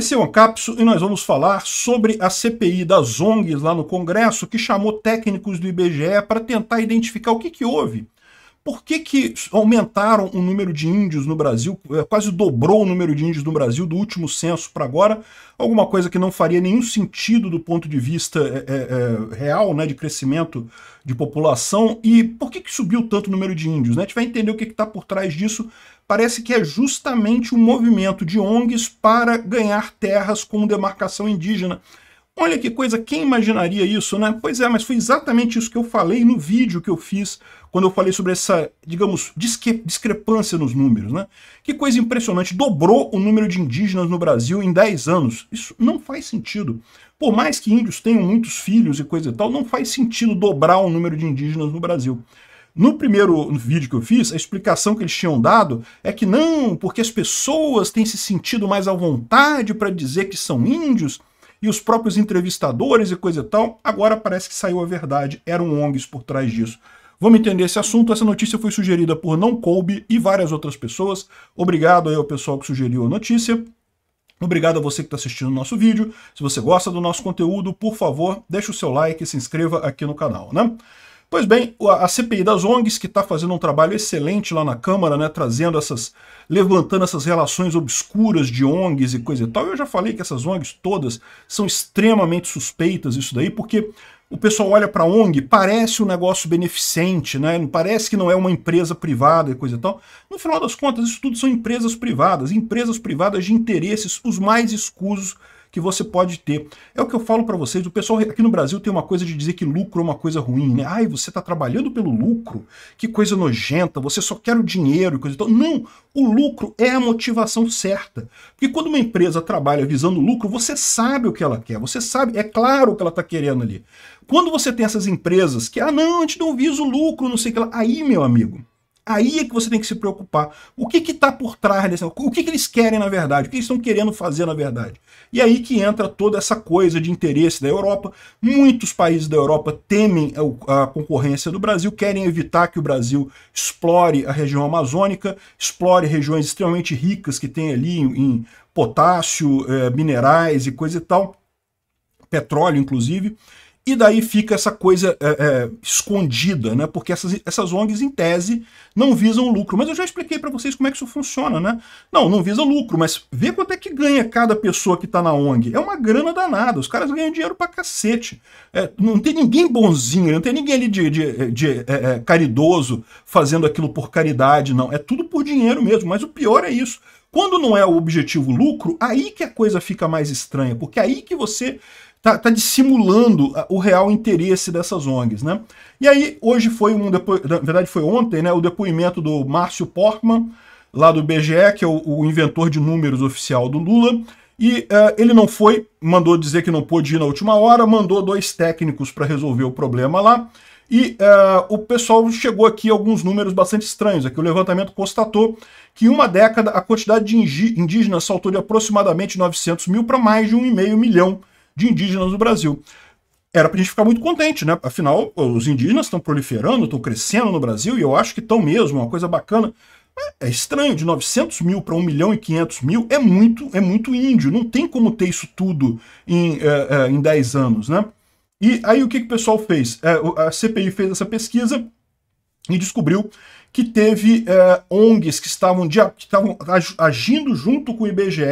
Esse é o Ancapso e nós vamos falar sobre a CPI das ONGs lá no Congresso, que chamou técnicos do IBGE para tentar identificar o que, que houve. Por que, que aumentaram o número de índios no Brasil, é, quase dobrou o número de índios no Brasil do último censo para agora? Alguma coisa que não faria nenhum sentido do ponto de vista é, é, é, real, né, de crescimento de população. E por que, que subiu tanto o número de índios? Né? A gente vai entender o que está por trás disso parece que é justamente um movimento de ONGs para ganhar terras com demarcação indígena. Olha que coisa, quem imaginaria isso, né? Pois é, mas foi exatamente isso que eu falei no vídeo que eu fiz, quando eu falei sobre essa, digamos, discrepância nos números, né? Que coisa impressionante, dobrou o número de indígenas no Brasil em 10 anos. Isso não faz sentido. Por mais que índios tenham muitos filhos e coisa e tal, não faz sentido dobrar o número de indígenas no Brasil. No primeiro vídeo que eu fiz, a explicação que eles tinham dado é que não, porque as pessoas têm se sentido mais à vontade para dizer que são índios e os próprios entrevistadores e coisa e tal. Agora parece que saiu a verdade, eram ONGs por trás disso. Vamos entender esse assunto. Essa notícia foi sugerida por Não Coube e várias outras pessoas. Obrigado aí ao pessoal que sugeriu a notícia. Obrigado a você que está assistindo o nosso vídeo. Se você gosta do nosso conteúdo, por favor, deixe o seu like e se inscreva aqui no canal, né? Pois bem, a CPI das ONGs, que está fazendo um trabalho excelente lá na Câmara, né, trazendo essas, levantando essas relações obscuras de ONGs e coisa e tal, eu já falei que essas ONGs todas são extremamente suspeitas isso daí, porque o pessoal olha para a ONG, parece um negócio beneficente, né? parece que não é uma empresa privada e coisa e tal. No final das contas, isso tudo são empresas privadas, empresas privadas de interesses os mais escusos que você pode ter. É o que eu falo para vocês, o pessoal aqui no Brasil tem uma coisa de dizer que lucro é uma coisa ruim, né? Ai, você está trabalhando pelo lucro, que coisa nojenta, você só quer o dinheiro e coisa e tal. Não, o lucro é a motivação certa. Porque quando uma empresa trabalha visando lucro, você sabe o que ela quer, você sabe, é claro o que ela está querendo ali. Quando você tem essas empresas que, ah, não, a gente não visa o lucro, não sei o que lá, aí, meu amigo, Aí é que você tem que se preocupar. O que está por trás desse O que, que eles querem na verdade? O que eles estão querendo fazer na verdade? E aí que entra toda essa coisa de interesse da Europa. Muitos países da Europa temem a concorrência do Brasil, querem evitar que o Brasil explore a região amazônica, explore regiões extremamente ricas que tem ali em potássio, eh, minerais e coisa e tal, petróleo inclusive. E daí fica essa coisa é, é, escondida, né? Porque essas, essas ONGs, em tese, não visam lucro. Mas eu já expliquei para vocês como é que isso funciona, né? Não, não visa lucro, mas vê quanto é que ganha cada pessoa que está na ONG. É uma grana danada, os caras ganham dinheiro para cacete. É, não tem ninguém bonzinho, não tem ninguém ali de, de, de é, é, caridoso fazendo aquilo por caridade, não. É tudo por dinheiro mesmo, mas o pior é isso. Quando não é o objetivo lucro, aí que a coisa fica mais estranha, porque aí que você está tá dissimulando ah, o real interesse dessas ONGs, né? E aí, hoje foi um depoimento, na verdade foi ontem, né, o depoimento do Márcio Portman, lá do BGE, que é o, o inventor de números oficial do Lula, e uh, ele não foi, mandou dizer que não pôde ir na última hora, mandou dois técnicos para resolver o problema lá, e uh, o pessoal chegou aqui a alguns números bastante estranhos. Aqui o levantamento constatou que em uma década a quantidade de indígenas saltou de aproximadamente 900 mil para mais de 1,5 milhão de indígenas no Brasil. Era para a gente ficar muito contente, né? Afinal, os indígenas estão proliferando, estão crescendo no Brasil e eu acho que estão mesmo, é uma coisa bacana. É, é estranho, de 900 mil para 1 milhão e 500 mil é muito, é muito índio. Não tem como ter isso tudo em, é, é, em 10 anos, né? E aí o que, que o pessoal fez? É, a CPI fez essa pesquisa e descobriu que teve é, ONGs que estavam, de, que estavam agindo junto com o IBGE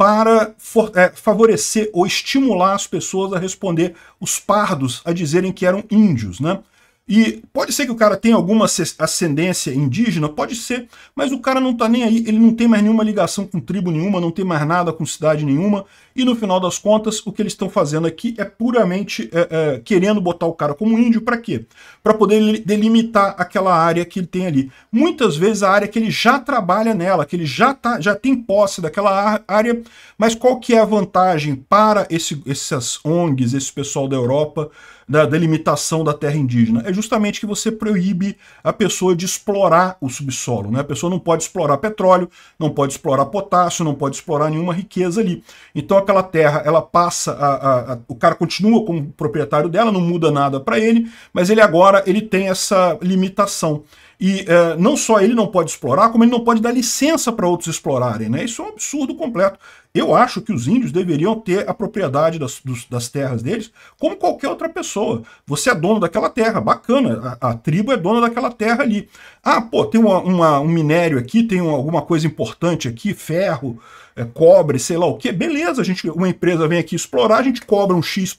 para for, é, favorecer ou estimular as pessoas a responder os pardos a dizerem que eram índios, né? E pode ser que o cara tenha alguma ascendência indígena, pode ser, mas o cara não tá nem aí, ele não tem mais nenhuma ligação com tribo nenhuma, não tem mais nada com cidade nenhuma, e no final das contas, o que eles estão fazendo aqui é puramente é, é, querendo botar o cara como índio, para quê? Para poder delimitar aquela área que ele tem ali. Muitas vezes a área que ele já trabalha nela, que ele já, tá, já tem posse daquela área, mas qual que é a vantagem para esse, essas ONGs, esse pessoal da Europa, da, delimitação da terra indígena? É justamente que você proíbe a pessoa de explorar o subsolo. Né? A pessoa não pode explorar petróleo, não pode explorar potássio, não pode explorar nenhuma riqueza ali. Então aquela terra, ela passa, a, a, a, o cara continua como proprietário dela, não muda nada para ele, mas ele agora ele tem essa limitação. E é, não só ele não pode explorar, como ele não pode dar licença para outros explorarem. Né? Isso é um absurdo completo. Eu acho que os índios deveriam ter a propriedade das, dos, das terras deles como qualquer outra pessoa. Você é dono daquela terra, bacana. A, a tribo é dona daquela terra ali. Ah, pô, tem uma, uma, um minério aqui, tem uma, alguma coisa importante aqui, ferro, é, cobre, sei lá o quê. Beleza, a gente, uma empresa vem aqui explorar, a gente cobra um X%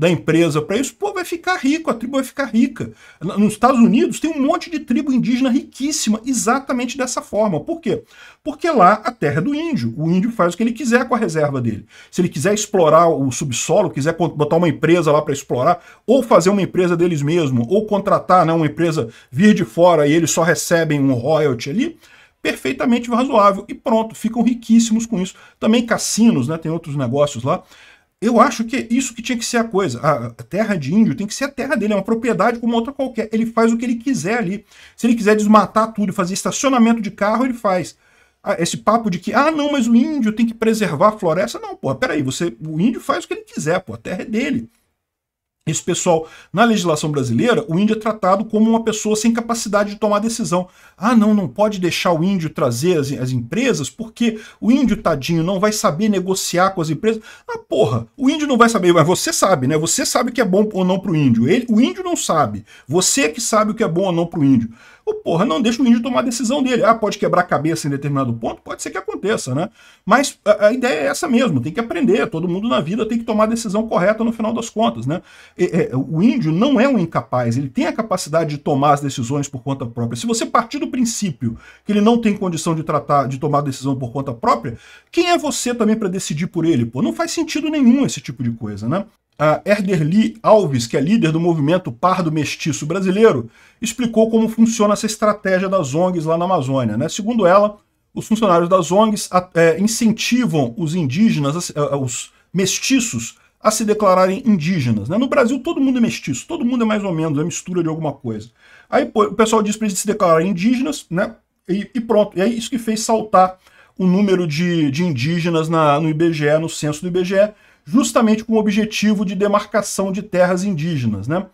da empresa para isso, pô, vai ficar rico, a tribo vai ficar rica. Nos Estados Unidos tem um monte de tribo indígena riquíssima exatamente dessa forma. Por quê? Porque lá a terra é do índio. O índio faz o que ele quiser com a reserva dele. Se ele quiser explorar o subsolo, quiser botar uma empresa lá para explorar, ou fazer uma empresa deles mesmo, ou contratar né, uma empresa vir de fora e eles só recebem um royalty ali, perfeitamente razoável e pronto, ficam riquíssimos com isso. Também cassinos, né, tem outros negócios lá. Eu acho que é isso que tinha que ser a coisa. A terra de índio tem que ser a terra dele, é uma propriedade como outra qualquer. Ele faz o que ele quiser ali. Se ele quiser desmatar tudo e fazer estacionamento de carro, ele faz. Ah, esse papo de que, ah, não, mas o índio tem que preservar a floresta. Não, pô, peraí, você, o índio faz o que ele quiser, pô, a terra é dele. Esse pessoal, na legislação brasileira, o índio é tratado como uma pessoa sem capacidade de tomar decisão. Ah, não, não pode deixar o índio trazer as, as empresas, porque o índio, tadinho, não vai saber negociar com as empresas. Ah, porra, o índio não vai saber, mas você sabe, né? Você sabe o que é bom ou não para o índio. Ele, o índio não sabe. Você é que sabe o que é bom ou não para o índio. O porra, não deixa o índio tomar a decisão dele. Ah, pode quebrar a cabeça em determinado ponto? Pode ser que aconteça, né? Mas a, a ideia é essa mesmo, tem que aprender. Todo mundo na vida tem que tomar a decisão correta no final das contas, né? É, é, o índio não é um incapaz, ele tem a capacidade de tomar as decisões por conta própria. Se você partir do princípio que ele não tem condição de tratar, de tomar decisão por conta própria, quem é você também para decidir por ele? Pô, não faz sentido nenhum esse tipo de coisa, né? A Lee Alves, que é líder do movimento Pardo Mestiço Brasileiro, explicou como funciona essa estratégia das ONGs lá na Amazônia. Né? Segundo ela, os funcionários das ONGs é, incentivam os indígenas, é, os mestiços, a se declararem indígenas. Né? No Brasil, todo mundo é mestiço, todo mundo é mais ou menos, é mistura de alguma coisa. Aí pô, o pessoal diz para eles se declararem indígenas, né? E, e, pronto. E é isso que fez saltar o número de, de indígenas na, no IBGE, no censo do IBGE, justamente com o objetivo de demarcação de terras indígenas. Né?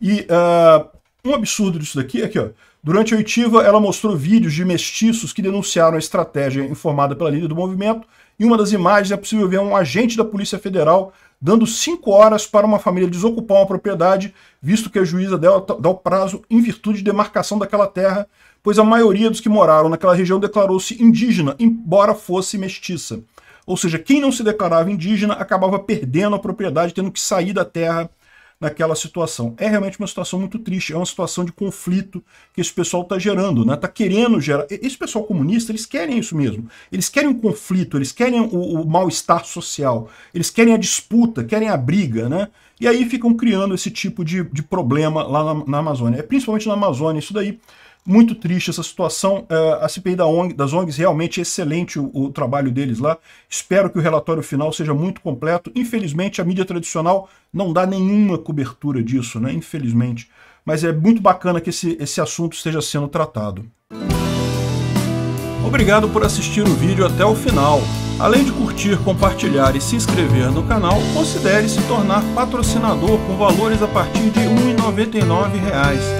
E uh, um absurdo disso daqui, é que ó. Durante a oitiva, ela mostrou vídeos de mestiços que denunciaram a estratégia informada pela líder do movimento. Em uma das imagens é possível ver um agente da Polícia Federal dando cinco horas para uma família desocupar uma propriedade, visto que a juíza tá, dá o prazo em virtude de demarcação daquela terra, pois a maioria dos que moraram naquela região declarou-se indígena, embora fosse mestiça. Ou seja, quem não se declarava indígena acabava perdendo a propriedade, tendo que sair da terra naquela situação. É realmente uma situação muito triste, é uma situação de conflito que esse pessoal está gerando, né? Tá querendo gerar. Esse pessoal comunista, eles querem isso mesmo. Eles querem o um conflito, eles querem o, o mal-estar social, eles querem a disputa, querem a briga, né? E aí ficam criando esse tipo de, de problema lá na, na Amazônia. É principalmente na Amazônia isso daí. Muito triste essa situação. É, a CPI da ONG, das ONGs, realmente excelente o, o trabalho deles lá. Espero que o relatório final seja muito completo. Infelizmente, a mídia tradicional não dá nenhuma cobertura disso, né? Infelizmente. Mas é muito bacana que esse, esse assunto esteja sendo tratado. Obrigado por assistir o vídeo até o final. Além de curtir, compartilhar e se inscrever no canal, considere se tornar patrocinador com valores a partir de R$ 1,99